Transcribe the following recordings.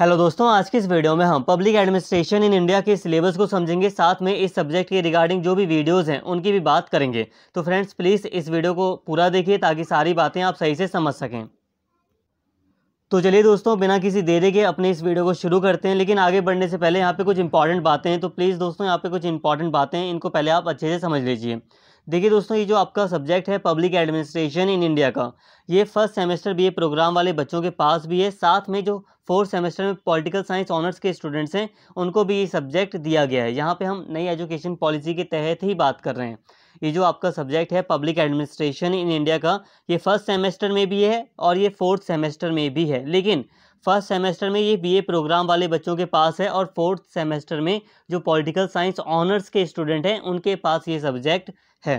hello दोस्तों आज की इस वीडियो में हम पब्लिक एडमिनिस्ट्रेशन इन इंडिया के सिलेबस को समझेंगे साथ में इस सब्जेक्ट के रिगार्डिंग जो भी वीडियोस हैं उनकी भी बात करेंगे तो फ्रेंड्स प्लीज़ इस वीडियो को पूरा देखिए ताकि सारी बातें आप सही से समझ सकें तो चलिए दोस्तों बिना किसी देरी के अपने इस वीडियो को शुरू करते हैं लेकिन आगे बढ़ने से पहले यहाँ पे कुछ इंपॉर्टेंट बातें हैं तो प्लीज़ दोस्तों यहाँ पे कुछ इंपॉर्टेंट बातें हैं इनको पहले आप अच्छे से समझ लीजिए देखिए दोस्तों ये जो आपका सब्जेक्ट है पब्लिक एडमिनिस्ट्रेशन इन इंडिया का ये फर्स्ट सेमेस्टर बी प्रोग्राम वाले बच्चों के पास भी है साथ में जो फोर्थ सेमेस्टर में पॉलिटिकल साइंस ऑनर्स के स्टूडेंट्स हैं उनको भी ये सब्जेक्ट दिया गया है यहाँ पे हम नई एजुकेशन पॉलिसी के तहत ही बात कर रहे हैं ये जो आपका सब्जेक्ट है पब्लिक एडमिनिस्ट्रेशन इन इंडिया का ये फर्स्ट सेमेस्टर में भी है और ये फोर्थ सेमेस्टर में भी है लेकिन फर्स्ट सेमेस्टर में ये बीए प्रोग्राम वाले बच्चों के पास है और फोर्थ सेमेस्टर में जो पॉलिटिकल साइंस ऑनर्स के स्टूडेंट हैं उनके पास ये सब्जेक्ट है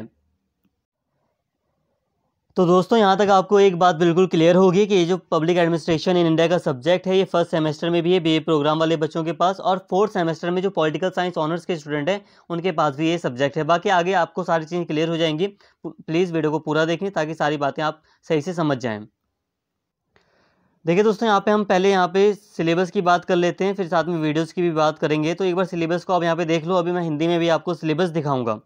तो दोस्तों यहाँ तक आपको एक बात बिल्कुल क्लियर होगी कि ये जो पब्लिक एडमिनिस्ट्रेशन इन इंडिया का सब्जेक्ट है ये फर्स्ट सेमेस्टर में भी है बीए प्रोग्राम वाले बच्चों के पास और फोर्थ सेमेस्टर में जो पॉलिटिकल साइंस ऑनर्स के स्टूडेंट हैं उनके पास भी ये सब्जेक्ट है बाकी आगे आपको सारी चीज़ें क्लियर हो जाएंगी प्लीज़ वीडियो को पूरा देखें ताकि सारी बातें आप सही से समझ जाएँ देखिए दोस्तों यहाँ पे हम पहले यहाँ पे सिलेबस की बात कर लेते हैं फिर साथ में वीडियोस की भी बात करेंगे तो एक बार सिलेबस को आप यहाँ पे देख लो अभी मैं हिंदी में भी आपको सिलेबस दिखाऊंगा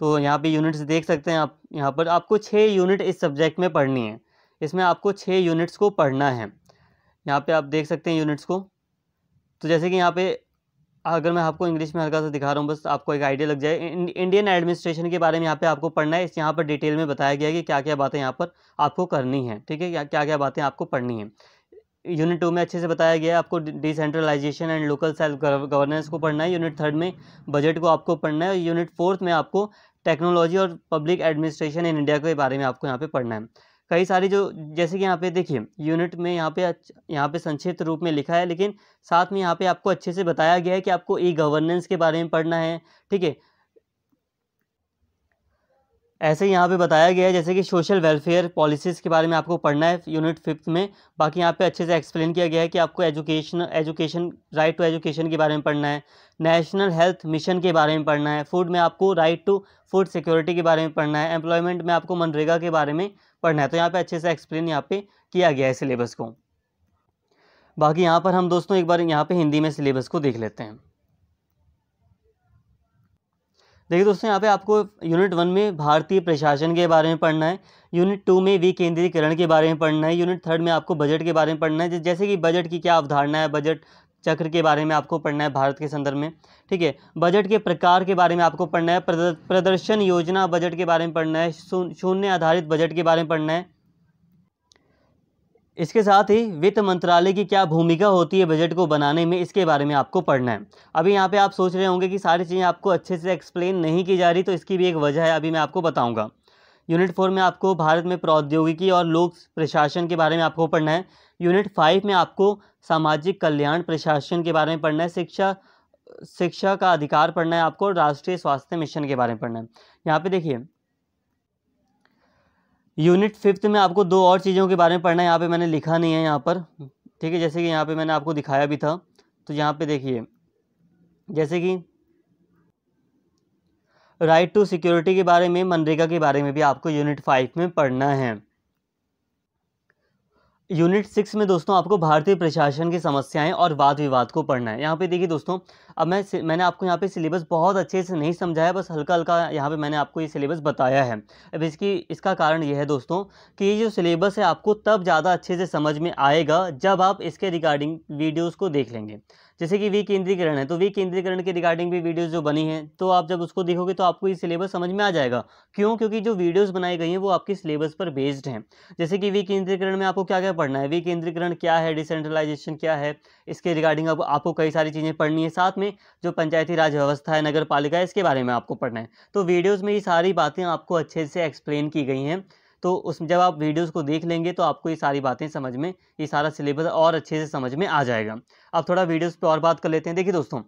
तो यहाँ पे यूनिट्स देख सकते हैं आप यहाँ पर आपको छः यूनिट इस सब्जेक्ट में पढ़नी है इसमें आपको छः यूनिट्स को पढ़ना है यहाँ पर आप देख सकते हैं यूनिट्स को तो जैसे कि यहाँ पर अगर मैं आपको इंग्लिश में हल्का सा दिखा रहा हूँ बस आपको एक आइडिया लग जाए इंडियन एडमिनिस्ट्रेशन के बारे में यहाँ पे आपको पढ़ना है इस यहाँ पर डिटेल में बताया गया है कि क्या क्या बातें यहाँ पर आपको करनी है ठीक है क्या क्या बातें आपको पढ़नी है यूनिट टू में अच्छे से बताया गया है आपको decentralisation and local self governance को पढ़ना है यूनिट थर्ड में बजट को आपको पढ़ना है और यूनिट फोर्थ में आपको टेक्नोलॉजी और पब्लिक एडमिनिस्ट्रेशन इन इंडिया के बारे में आपको यहाँ पे पढ़ना है कई सारी जो जैसे कि यहाँ पे देखिए यूनिट में यहाँ पे यहाँ पे संक्षिप्त रूप में लिखा है लेकिन साथ में यहाँ पे आपको अच्छे से बताया गया है कि आपको ई गवर्नेंस के बारे में पढ़ना है ठीक है ऐसे यहाँ पे बताया गया है जैसे कि सोशल वेलफेयर पॉलिसीज़ के बारे में आपको पढ़ना है यूनिट फिफ्थ में बाकी यहाँ पे अच्छे से एक्सप्लेन किया गया है कि आपको education education right to education के बारे में पढ़ना है नेशनल हेल्थ मिशन के बारे में पढ़ना है फूड में आपको राइट टू फूड सिक्योरिटी के बारे में पढ़ना है एम्प्लॉयमेंट में आपको मनरेगा के बारे में पढ़ना है तो यहाँ पर अच्छे से एक्सप्लेन यहाँ पर किया गया है सिलेबस को बाकी यहाँ पर हम दोस्तों एक बार यहाँ पर हिंदी में सिलेबस को देख लेते हैं देखिए दोस्तों यहाँ पे आपको यूनिट वन में भारतीय प्रशासन के बारे में पढ़ना है यूनिट टू में विकेंद्रीकरण के बारे में पढ़ना है यूनिट थर्ड में आपको बजट के बारे में पढ़ना है जैसे कि बजट की क्या अवधारणा है बजट चक्र के बारे में आपको पढ़ना है भारत के संदर्भ में ठीक है बजट के प्रकार के बारे में आपको पढ़ना है प्रदर्शन योजना बजट के बारे में पढ़ना है शून्य आधारित बजट के बारे में पढ़ना है इसके साथ ही वित्त मंत्रालय की क्या भूमिका होती है बजट को बनाने में इसके बारे में आपको पढ़ना है अभी यहाँ पे आप सोच रहे होंगे कि सारी चीज़ें आपको अच्छे से एक्सप्लेन नहीं की जा रही तो इसकी भी एक वजह है अभी मैं आपको बताऊँगा यूनिट फोर में आपको भारत में प्रौद्योगिकी और लोक प्रशासन के बारे में आपको पढ़ना है यूनिट फाइव में आपको सामाजिक कल्याण प्रशासन के बारे में पढ़ना है शिक्षा शिक्षा का अधिकार पढ़ना है आपको राष्ट्रीय स्वास्थ्य मिशन के बारे में पढ़ना है यहाँ पे देखिए यूनिट फिफ्थ में आपको दो और चीज़ों के बारे में पढ़ना है यहाँ पे मैंने लिखा नहीं है यहाँ पर ठीक है जैसे कि यहाँ पे मैंने आपको दिखाया भी था तो यहाँ पे देखिए जैसे कि राइट टू सिक्योरिटी के बारे में मनरेगा के बारे में भी आपको यूनिट फाइव में पढ़ना है यूनिट सिक्स में दोस्तों आपको भारतीय प्रशासन की समस्याएं और वाद विवाद को पढ़ना है यहाँ पे देखिए दोस्तों अब मैं मैंने आपको यहाँ पे सिलेबस बहुत अच्छे से नहीं समझाया बस हल्का हल्का यहाँ पे मैंने आपको ये सिलेबस बताया है अब इसकी इसका कारण यह है दोस्तों कि ये जो सिलेबस है आपको तब ज़्यादा अच्छे से समझ में आएगा जब आप इसके रिगार्डिंग वीडियोज़ को देख लेंगे जैसे कि विकेंद्रीकरण है तो विकेंद्रीकरण के रिगार्डिंग भी वीडियोस जो बनी हैं तो आप जब उसको देखोगे तो आपको ये सिलेबस समझ में आ जाएगा क्यों क्योंकि जो वीडियोस बनाई गई हैं वो आपके सिलेबस पर बेस्ड हैं जैसे कि विकेंद्रीकरण में आपको क्या क्या पढ़ना है विकेंद्रीकरण क्या है डिसेंट्रलाइजेशन क्या है इसके रिगार्डिंग अब आपको कई सारी चीज़ें पढ़नी है साथ में जो पंचायती राज व्यवस्था है नगर पालिका है इसके बारे में आपको पढ़ना है तो वीडियोज़ में ये सारी बातें आपको अच्छे से एक्सप्लेन की गई हैं तो उस जब आप वीडियोस को देख लेंगे तो आपको ये सारी बातें समझ में ये सारा सिलेबस और अच्छे से समझ में आ जाएगा अब थोड़ा वीडियोस पे और बात कर लेते हैं देखिए दोस्तों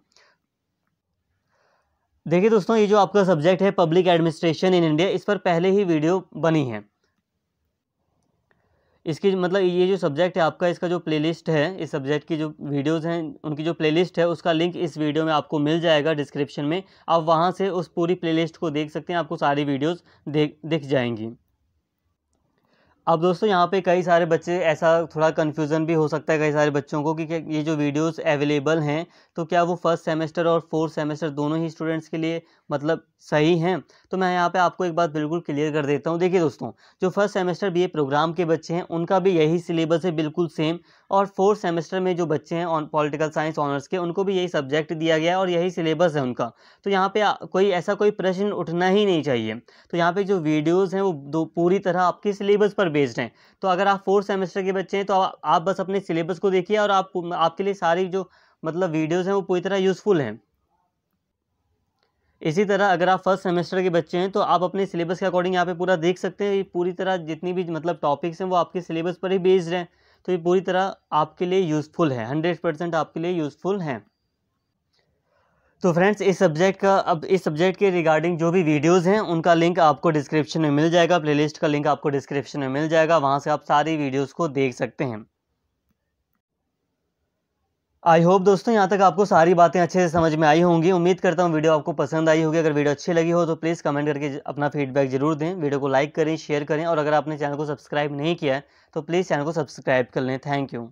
देखिए दोस्तों ये जो आपका सब्जेक्ट है पब्लिक एडमिनिस्ट्रेशन इन इंडिया इस पर पहले ही वीडियो बनी है इसकी मतलब ये जो सब्जेक्ट है आपका इसका जो प्लेलिस्ट है इस सब्जेक्ट की जो वीडियोस हैं उनकी जो प्लेलिस्ट है उसका लिंक इस वीडियो में आपको मिल जाएगा डिस्क्रिप्शन में आप वहाँ से उस पूरी प्लेलिस्ट को देख सकते हैं आपको सारी वीडियोस देख दिख जाएंगी अब दोस्तों यहाँ पे कई सारे बच्चे ऐसा थोड़ा कन्फ्यूज़न भी हो सकता है कई सारे बच्चों को कि ये जो वीडियोस अवेलेबल हैं तो क्या वो फर्स्ट सेमेस्टर और फोर्थ सेमेस्टर दोनों ही स्टूडेंट्स के लिए मतलब सही हैं तो मैं यहाँ पे आपको एक बात बिल्कुल क्लियर कर देता हूँ देखिए दोस्तों जो फर्स्ट सेमेस्टर बी प्रोग्राम के बच्चे हैं उनका भी यही सिलेबस है बिल्कुल सेम और फोर्थ सेमेस्टर में जो बच्चे हैं ऑन पॉलिटिकल साइंस ऑनर्स के उनको भी यही सब्जेक्ट दिया गया है और यही सिलेबस है उनका तो यहाँ पर कोई ऐसा कोई प्रश्न उठना ही नहीं चाहिए तो यहाँ पर जो वीडियोज़ हैं वो दो पूरी तरह आपके सिलेबस पर बेस्ड हैं तो अगर आप फोर्थ सेमेस्टर के बच्चे हैं तो आप बस अपने सिलेबस को देखिए और आप आपके लिए सारी जो मतलब वीडियोज़ हैं वो पूरी तरह यूज़फुल हैं इसी तरह अगर आप फर्स्ट सेमेस्टर के बच्चे हैं तो आप अपने सिलेबस के अकॉर्डिंग यहाँ पे पूरा देख सकते हैं ये पूरी तरह जितनी भी मतलब टॉपिक्स हैं वो आपके सिलेबस पर ही बेस्ड हैं तो ये पूरी तरह आपके लिए यूज़फुल है हंड्रेड परसेंट आपके लिए यूज़फुल हैं तो फ्रेंड्स इस सब्जेक्ट का अब इस सब्जेक्ट के रिगार्डिंग जो भी वीडियोस हैं उनका लिंक आपको डिस्क्रिप्शन में मिल जाएगा प्लेलिस्ट का लिंक आपको डिस्क्रिप्शन में मिल जाएगा वहाँ से आप सारी वीडियोस को देख सकते हैं आई होप दोस्तों यहाँ तक आपको सारी बातें अच्छे से समझ में आई होंगी उम्मीद करता हूँ वीडियो आपको पसंद आई होगी अगर वीडियो अच्छी लगी हो तो प्लीज़ कमेंट करके अपना फीडबैक जरूर दें वीडियो को लाइक करें शेयर करें और अगर आपने चैनल को सब्सक्राइब नहीं किया है तो प्लीज़ चैनल को सब्सक्राइब कर लें थैंक यू